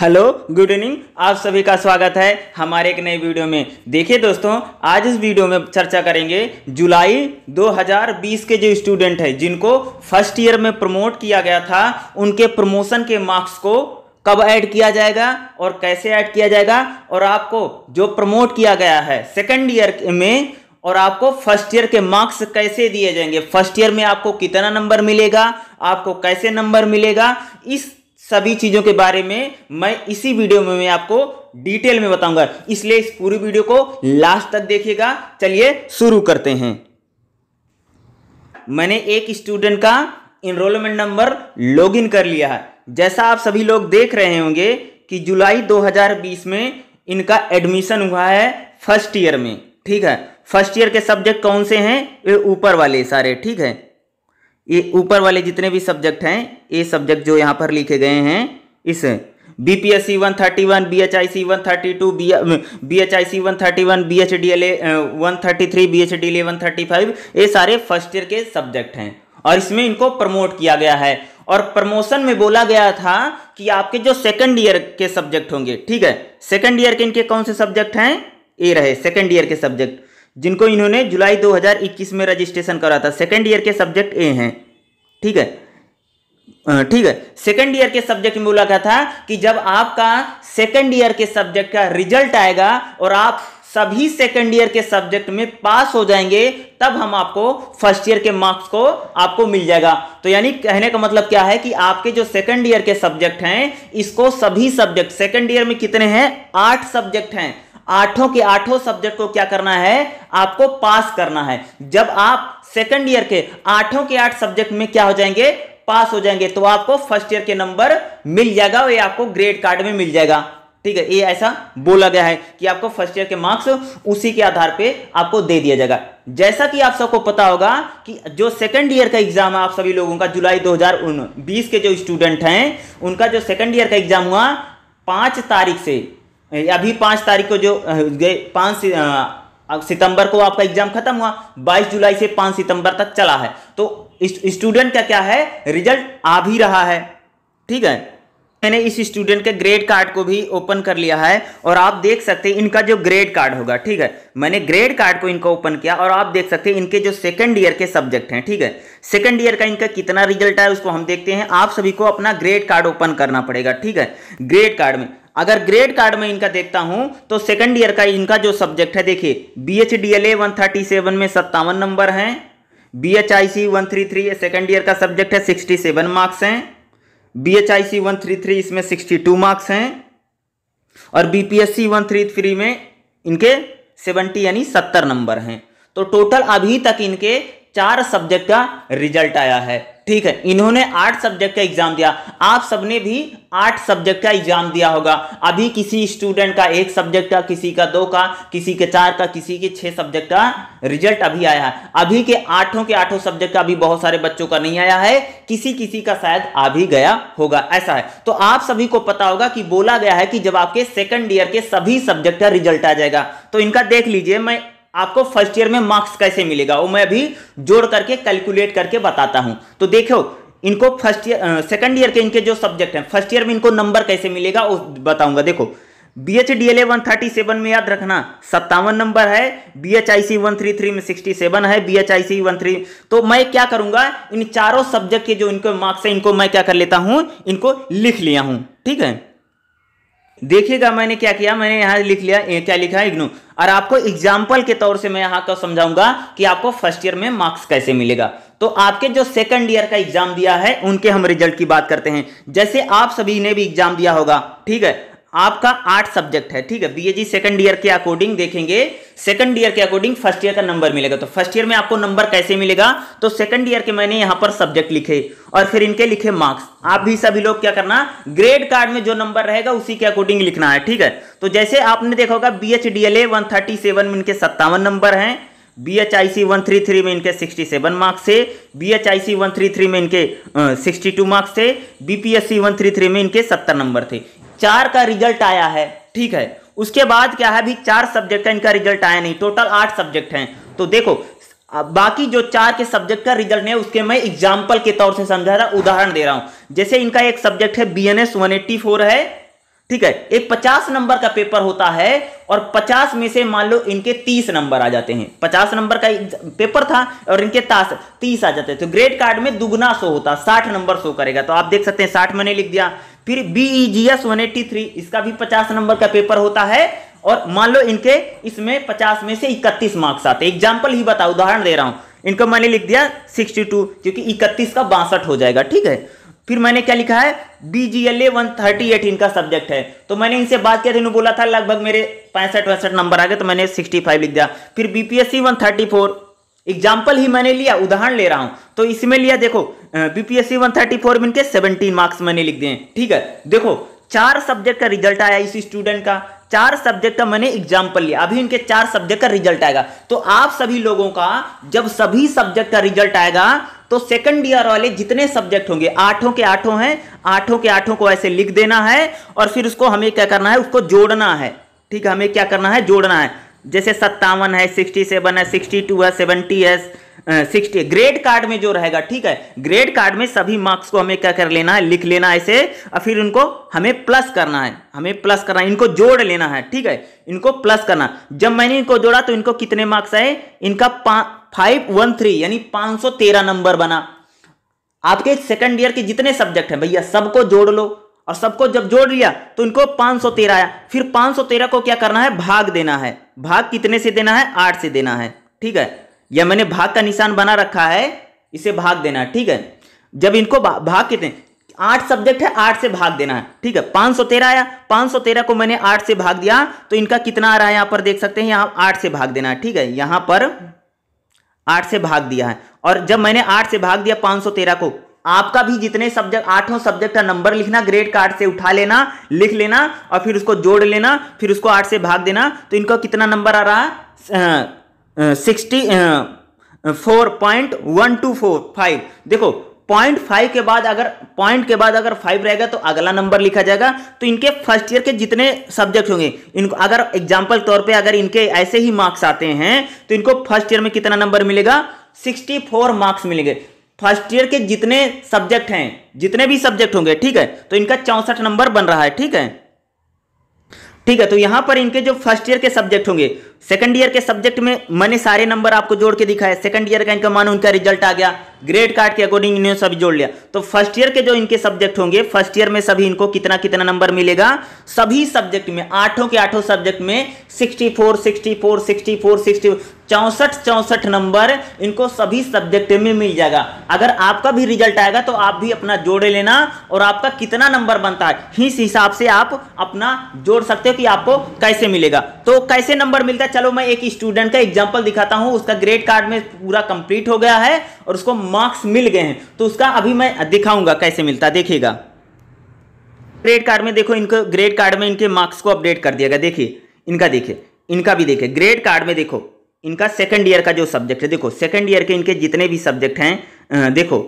hello good evening आप सभी का स्वागत है हमारे एक नए वीडियो में देखिए दोस्तों आज इस वीडियो में चर्चा करेंगे जुलाई 2020 के जो स्टूडेंट हैं जिनको फर्स्ट ईयर में प्रमोट किया गया था उनके प्रमोशन के मार्क्स को कब ऐड किया जाएगा और कैसे ऐड किया जाएगा और आपको जो प्रमोट किया गया है सेकेंड ईयर में और आपको फर्स्ट ईयर के मार्क्स कैसे दिए जाएंगे फर्स्ट ईयर में आपको कितना नंबर मिलेगा आपको कैसे नंबर मिलेगा इस सभी चीज़ों के बारे में मैं इसी वीडियो में मैं आपको डिटेल में बताऊंगा इसलिए इस पूरी वीडियो को लास्ट तक देखिएगा चलिए शुरू करते हैं मैंने एक स्टूडेंट का इनरोलमेंट नंबर लॉगिन कर लिया है जैसा आप सभी लोग देख रहे होंगे कि जुलाई 2020 में इनका एडमिशन हुआ है फर्स्ट ईयर में ठीक है फर्स्ट ईयर के सब्जेक्ट कौन से हैं ये ऊपर वाले सारे ठीक है ये ऊपर वाले जितने भी सब्जेक्ट हैं ये सब्जेक्ट जो यहाँ पर लिखे गए हैं इस B P S C one thirty one B H I C one thirty two B B H I C one thirty one B H D L A one thirty three B H D L A one thirty five ये सारे first year के subject हैं और इसमें इनको promote किया गया है और प्रमोशन में बोला गया था कि आपके जो सेकंड ईयर के सब्जेक्ट होंगे ठीक है सेकंड ईयर के इनके कौन से सब्जेक्ट हैं ये रहे सेकंड ईयर के सब्जेक्ट जिनको इन्होंने जुलाई 2021 में रजिस्ट्रेशन करा था सेकेंड ईयर के सब्जेक्ट ए हैं ठीक है ठीक है सेकेंड ईयर के सब्जेक्ट में बोला गया था कि जब आपका सेकेंड ईयर के सब्जेक्ट का रिजल्ट आएगा और आप सभी सेकेंड ईयर के सब्जेक्ट में पास हो जाएंगे तब हम आपको फर्स्ट ईयर के मार्क्स को आपको मिल जाएगा तो यानी कहने का मतलब क्या है कि आपके जो सेकेंड ईयर के सब्जेक्ट हैं इसको सभी सब्जेक्ट सेकेंड ईयर में कितने हैं आठ सब्जेक्ट हैं आठों के आठों सब्जेक्ट को क्या करना है आपको पास करना है जब आप सेकंड ईयर के आठों के आठ सब्जेक्ट में क्या हो जाएंगे पास हो जाएंगे तो आपको फर्स्ट ईयर के नंबर मिल जाएगा और ये आपको ग्रेड कार्ड में मिल जाएगा ठीक है ये ऐसा बोला गया है कि आपको फर्स्ट ईयर के मार्क्स उसी के आधार पे आपको दे दिया जाएगा जैसा कि आप सबको पता होगा कि जो सेकंड ईयर का एग्जाम है आप सभी लोगों का जुलाई दो के जो स्टूडेंट हैं उनका जो सेकंड ईयर का एग्जाम हुआ पांच तारीख से अभी पाँच तारीख को जो पाँच सितंबर को आपका एग्जाम खत्म हुआ बाईस जुलाई से पांच सितंबर तक चला है तो स्टूडेंट का क्या है रिजल्ट आ भी रहा है ठीक है मैंने इस स्टूडेंट के ग्रेड कार्ड को भी ओपन कर लिया है और आप देख सकते हैं इनका जो ग्रेड कार्ड होगा ठीक है मैंने ग्रेड कार्ड को इनका ओपन किया और आप देख सकते हैं इनके जो सेकंड ईयर के सब्जेक्ट हैं ठीक है सेकंड ईयर का इनका कितना रिजल्ट आया उसको हम देखते हैं आप सभी को अपना ग्रेड कार्ड ओपन करना पड़ेगा ठीक है ग्रेड कार्ड में अगर ग्रेड कार्ड में इनका देखता हूं तो सेकंड ईयर का इनका जो सब्जेक्ट है देखिए B H D L A one thirty seven में सत्तावन नंबर हैं B H I C one three three second year का सब्जेक्ट है सिक्सटी सेवन मार्क्स हैं B H I C one three three इसमें सिक्सटी टू मार्क्स हैं और B P S C one three three में इनके seventy यानी सत्तर नंबर हैं तो टोटल अभी तक इनके चार सब्जेक्ट का रिजल्ट आया है ठीक है इन्होंने आठ सब्जेक्ट का एग्जाम दिया आप सबने भी आठ सब्जेक्ट का एग्जाम दिया होगा अभी किसी स्टूडेंट का एक सब्जेक्ट का किसी का दो का किसी के चार का किसी के छह सब्जेक्ट का रिजल्ट अभी आया है अभी के आठों के आठों सब्जेक्ट का अभी बहुत सारे बच्चों का नहीं आया है किसी किसी का शायद आ भी गया होगा ऐसा है तो आप सभी को पता होगा कि बोला गया है कि जब आपके सेकेंड ईयर के सभी सब्जेक्ट का रिजल्ट आ जाएगा तो इनका देख लीजिए मैं आपको फर्स्ट ईयर में मार्क्स कैसे मिलेगा वो मैं अभी जोड़ करके कैलकुलेट करके बताता हूं तो देखो इनको फर्स्ट ईयर सेकंड ईयर के इनके जो सब्जेक्ट हैं फर्स्ट ईयर में इनको नंबर कैसे मिलेगा वो बताऊंगा देखो B H D L A one thirty seven में याद रखना सत्तावन नंबर है B H I C one three three में सिक्सटी सेवन है B H I C one three तो मैं क्या करूंगा इन चारों सब्जेक्ट के जो इनके मार्क्स है इनको मैं क्या कर लेता हूं इनको लिख लिया हूं ठीक है देखिएगा मैंने क्या किया मैंने यहाँ लिख लिया क्या लिखा है इग्नू और आपको एग्जाम्पल के तौर से मैं यहाँ का समझाऊंगा कि आपको फर्स्ट ईयर में मार्क्स कैसे मिलेगा तो आपके जो सेकंड ईयर का एग्जाम दिया है उनके हम रिजल्ट की बात करते हैं जैसे आप सभी ने भी एग्जाम दिया होगा ठीक है आपका आठ सब्जेक्ट है ठीक है B A G second year के अकॉर्डिंग देखेंगे सेकंड ईयर के अकॉर्डिंग फर्स्ट ईयर का नंबर मिलेगा तो फर्स्ट ईयर में आपको नंबर कैसे मिलेगा तो सेकंड ईयर के मैंने यहां पर सब्जेक्ट लिखे और फिर इनके लिखे मार्क्स आप भी सभी लोग क्या करना ग्रेड कार्ड में जो नंबर रहेगा उसी के अकॉर्डिंग लिखना है ठीक है तो जैसे आपने देखा होगा B H D L A one thirty seven में इनके सत्तावन नंबर हैं B H I C one three three में इनके सिक्सटी सेवन मार्क्स थे B H I C one three three में इनके सिक्सटी टू मार्क्स थे B P S C one three three में इनके सत्तर नंबर थे चार का रिजल्ट आया है ठीक है उसके बाद क्या है भी चार सब्जेक्ट का इनका रिजल्ट आया नहीं टोटल आठ सब्जेक्ट हैं तो देखो बाकी जो चार के सब्जेक्ट का रिजल्ट है उसके मैं एग्जाम्पल के तौर से समझा रहा उदाहरण दे रहा हूं जैसे इनका एक सब्जेक्ट है B N S one eighty four है ठीक है एक पचास नंबर का पेपर होता है और पचास में से मान लो इनके तीस नंबर आ जाते हैं पचास नंबर का पेपर था और इनके तास तीस आ जाते हैं तो ग्रेड कार्ड में दुगना शो होता साठ नंबर शो करेगा तो आप देख सकते हैं साठ मैंने लिख दिया फिर एस वन एट्टी थ्री इसका भी पचास नंबर का पेपर होता है और मान लो इनके इसमें पचास में से इकतीस मार्क्स आते एग्जाम्पल ही बताओ उदाहरण दे रहा हूं इनको मैंने लिख दिया सिक्सटी टू क्योंकि इकतीस का बासठ हो जाएगा ठीक है फिर मैंने क्या लिखा है बीजीएलए वन थर्टी एट इनका सब्जेक्ट है तो मैंने इनसे बात किया था इन्होंने बोला था लगभग मेरे पैंसठ वैसठ नंबर आ गए तो मैंने सिक्सटी फाइव लिख दिया फिर BPSC one thirty four example ही मैंने लिया उदाहरण ले रहा हूं तो इसमें लिया देखो बीपीएससी वन थर्टी फोर में इनके सेवनटीन मार्क्स मैंने लिख दिए ठीक है देखो चार सब्जेक्ट का रिजल्ट आया इस स्टूडेंट का चार सब्जेक्ट का मैंने एग्जाम्पल लिया अभी इनके चार सब्जेक्ट का रिजल्ट आएगा तो आप सभी लोगों का जब सभी सब्जेक्ट का रिजल्ट आएगा तो सेकंड ईयर वाले जितने सब्जेक्ट होंगे आठों के आठों हैं आठों के आठों को ऐसे लिख देना है और फिर उसको हमें क्या करना है उसको जोड़ना है ठीक है हमें क्या करना है जोड़ना है जैसे सत्तावन है सिक्सटी सेवन है सिक्सटी टू है सेवनटी है सिक्सटी ग्रेड कार्ड में जो रहेगा ठीक है ग्रेड कार्ड में सभी मार्क्स को हमें क्या कर लेना है लिख लेना है ऐसे और फिर उनको हमें प्लस करना है हमें प्लस करना है इनको जोड़ लेना है ठीक है इनको प्लस करना जब मैंने इनको जोड़ा तो इनको कितने मार्क्स आए इनका पाँच फाइव वन थ्री यानी पांच सौ तेरह नंबर बना आपके सेकंड ईयर के जितने सब्जेक्ट हैं भैया सबको जोड़ लो और सबको जब जोड़ लिया तो इनको 513 आया फिर 513 को क्या करना है भाग देना है भाग कितने से देना है आठ से देना है ठीक है या मैंने भाग का निशान बना रखा है इसे भाग देना है ठीक है जब इनको भाग कितने आठ सब्जेक्ट है आठ से भाग देना है ठीक है पांच सौ तेरह आया पांच सौ तेरह को मैंने आठ से भाग दिया तो इनका कितना आ रहा है यहां पर देख सकते हैं यहां आठ से भाग देना है ठीक है यहां पर आठ से भाग दिया है और जब मैंने आठ से भाग दिया पाँच सौ तेरह को आपका भी जितने सब्जेक्ट आठों सब्जेक्ट का नंबर लिखना ग्रेड कार्ड से उठा लेना लिख लेना और फिर उसको जोड़ लेना फिर उसको आठ से भाग देना तो इनका कितना नंबर आ रहा है sixty four point one two four five देखो पॉइंट फाइव के बाद अगर पॉइंट के बाद अगर फाइव रहेगा तो अगला नंबर लिखा जाएगा तो इनके फर्स्ट ईयर के जितने सब्जेक्ट होंगे इनको अगर एग्जाम्पल तौर पे अगर इनके ऐसे ही मार्क्स आते हैं तो इनको फर्स्ट ईयर में कितना नंबर मिलेगा सिक्सटी फोर मार्क्स मिलेंगे फर्स्ट ईयर के जितने सब्जेक्ट हैं जितने भी सब्जेक्ट होंगे ठीक है तो इनका चौंसठ नंबर बन रहा है ठीक है ठीक है तो यहां पर इनके जो फर्स्ट ईयर के सब्जेक्ट होंगे सेकंड ईयर के सब्जेक्ट में मैंने सारे नंबर आपको जोड़ के दिखाया सेकंड ईयर का इनका मानो उनका रिजल्ट आ गया ग्रेड कार्ड के अकॉर्डिंग इन्होंने सभी जोड़ लिया तो फर्स्ट ईयर के जो इनके सब्जेक्ट होंगे फर्स्ट ईयर में सभी इनको कितना कितना नंबर मिलेगा सभी सब्जेक्ट में आठों के आठों सब्जेक्ट में sixty four sixty four sixty four sixty चौंसठ चौंसठ नंबर इनको सभी सब्जेक्ट में मिल जाएगा अगर आपका भी रिजल्ट आएगा तो आप भी अपना जोड़े लेना और आपका कितना नंबर बनता है इस हिसाब से आप अपना जोड़ सकते हो कि आपको कैसे मिलेगा तो कैसे नंबर मिलता है चलो मैं एक स्टूडेंट का एग्जाम्पल दिखाता हूँ उसका ग्रेड कार्ड में पूरा कंप्लीट हो गया है और उसको मार्क्स मिल गए हैं तो उसका अभी मैं दिखाऊंगा कैसे मिलता देखिएगा ग्रेड कार्ड में देखो इनको ग्रेड कार्ड में इनके मार्क्स को अपडेट कर दिया गया देखिए इनका देखिए इनका भी देखिए ग्रेड कार्ड में देखो इनका सेकंड ईयर का जो सब्जेक्ट है देखो सेकंड ईयर के इनके जितने भी सब्जेक्ट हैं देखो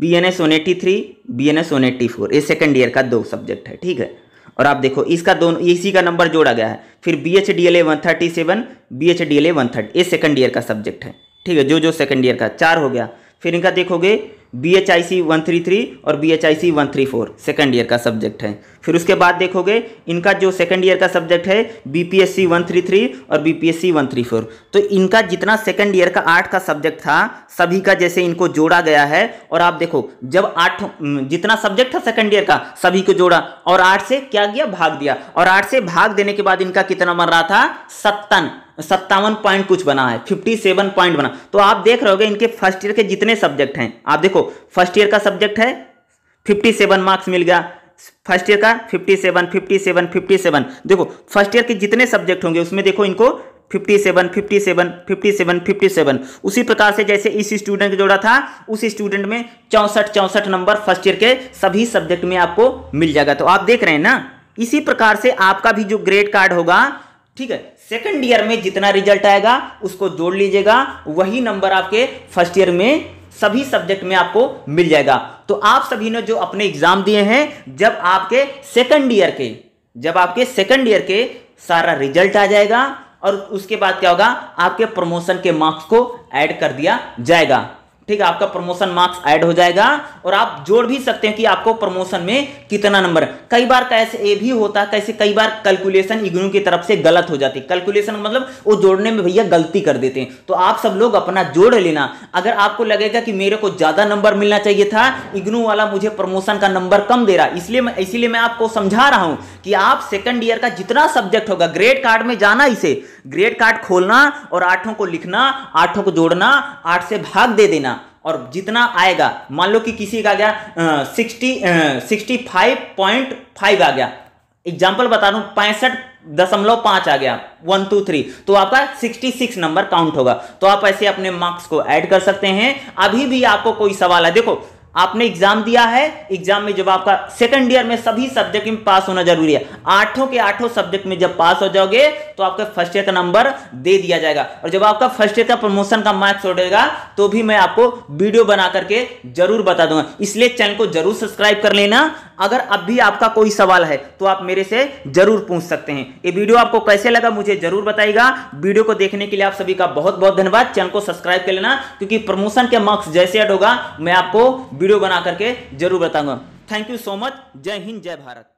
B N S one eighty three B N S one eighty four ये सेकेंड ईयर का दो सब्जेक्ट है ठीक है और आप देखो इसका दोनों इसी का नंबर जोड़ा गया है फिर B H D L A one thirty seven B H D L A one thirty ये सेकेंड ईयर का सब्जेक्ट है ठीक है जो जो सेकेंड ईयर का चार हो गया फिर इनका देखोगे B H I C one three three और B H I C one three four second year का सब्जेक्ट है फिर उसके बाद देखोगे इनका जो सेकंड ईयर का सब्जेक्ट है बीपीएससी 133 और बीपीएससी 134 तो इनका जितना सेकंड ईयर का आठ का सब्जेक्ट था सभी का जैसे इनको जोड़ा गया है और आप देखो जब आठ जितना सब्जेक्ट था सेकंड ईयर का सभी को जोड़ा और आठ से क्या किया भाग दिया और आठ से भाग देने के बाद इनका कितना बन रहा था सत्तन सत्तावन पॉइंट कुछ बना है फिफ्टी सेवन पॉइंट बना तो आप देख रहे हो इनके फर्स्ट ईयर के जितने सब्जेक्ट हैं आप देखो फर्स्ट ईयर का सब्जेक्ट है फिफ्टी सेवन मार्क्स मिल गया फर्स्ट ईयर का fifty seven fifty seven fifty seven देखो फर्स्ट ईयर के जितने सब्जेक्ट होंगे उसमें देखो इनको fifty seven fifty seven fifty seven fifty seven उसी प्रकार से जैसे इस स्टूडेंट जोड़ा था उस स्टूडेंट में चौंसठ चौंसठ नंबर फर्स्ट ईयर के सभी सब्जेक्ट में आपको मिल जाएगा तो आप देख रहे हैं ना इसी प्रकार से आपका भी जो ग्रेड कार्ड होगा ठीक है सेकंड ईयर में जितना रिजल्ट आएगा उसको जोड़ लीजिएगा वही नंबर आपके फर्स्ट ईयर में सभी सब्जेक्ट में आपको मिल जाएगा तो आप सभी ने जो अपने एग्जाम दिए हैं जब आपके सेकंड ईयर के जब आपके सेकंड ईयर के सारा रिजल्ट आ जाएगा और उसके बाद क्या होगा आपके प्रमोशन के मार्क्स को ऐड कर दिया जाएगा ठीक है आपका प्रमोशन मार्क्स ऐड हो जाएगा और आप जोड़ भी सकते हैं कि आपको प्रमोशन में कितना नंबर कई बार कैसे ये भी होता है कैसे कई बार कैलकुलेशन इग्नू की तरफ से गलत हो जाती है कैलकुलेशन मतलब वो जोड़ने में भैया गलती कर देते हैं तो आप सब लोग अपना जोड़ लेना अगर आपको लगेगा कि मेरे को ज्यादा नंबर मिलना चाहिए था इग्नू वाला मुझे प्रमोशन का नंबर कम दे रहा है इसलिए मैं इसीलिए मैं आपको समझा रहा हूं कि आप सेकंड ईयर का जितना सब्जेक्ट होगा ग्रेड कार्ड में जाना इसे ग्रेड कार्ड खोलना और आठों को लिखना आठों को जोड़ना आठ से भाग दे देना और जितना आएगा मान लो कि किसी का गया sixty sixty five point five आ गया एग्जाम्पल बता दू पैंसठ दशमलव पांच आ गया वन टू थ्री तो आपका सिक्सटी सिक्स नंबर काउंट होगा तो आप ऐसे अपने मार्क्स को ऐड कर सकते हैं अभी भी आपको कोई सवाल है देखो आपने एग्जाम दिया है एग्जाम में जब आपका सेकंड ईयर में सभी सब्जेक्ट में पास होना जरूरी है आठों के आठों सब्जेक्ट में जब पास हो जाओगे तो आपका फर्स्ट ईयर का नंबर दे दिया जाएगा और जब आपका फर्स्ट ईयर का प्रमोशन का मार्क्स छोड़ेगा तो भी मैं आपको वीडियो बना करके जरूर बता दूंगा इसलिए चैनल को जरूर सब्सक्राइब कर लेना अगर अब भी आपका कोई सवाल है तो आप मेरे से जरूर पूछ सकते हैं ये वीडियो आपको कैसे लगा मुझे जरूर बताएगा वीडियो को देखने के लिए आप सभी का बहुत बहुत धन्यवाद चैनल को सब्सक्राइब कर लेना क्योंकि प्रमोशन के मार्क्स जैसे एड होगा मैं आपको वीडियो बना करके जरूर बताऊंगा थैंक यू सो मच जय हिंद जय भारत